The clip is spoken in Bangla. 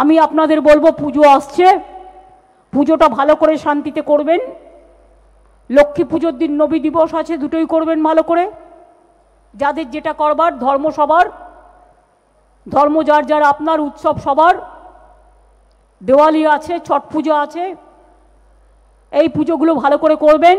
আমি আপনাদের বলবো পুজো আসছে পুজোটা ভালো করে শান্তিতে করবেন লক্ষ্মী পুজোর দিন নবী দিবস আছে দুটোই করবেন ভালো করে যাদের যেটা করবার ধর্ম সবার ধর্ম যার যার আপনার উৎসব সবার দেওয়ালি আছে ছট পুজো আছে এই পুজোগুলো ভালো করে করবেন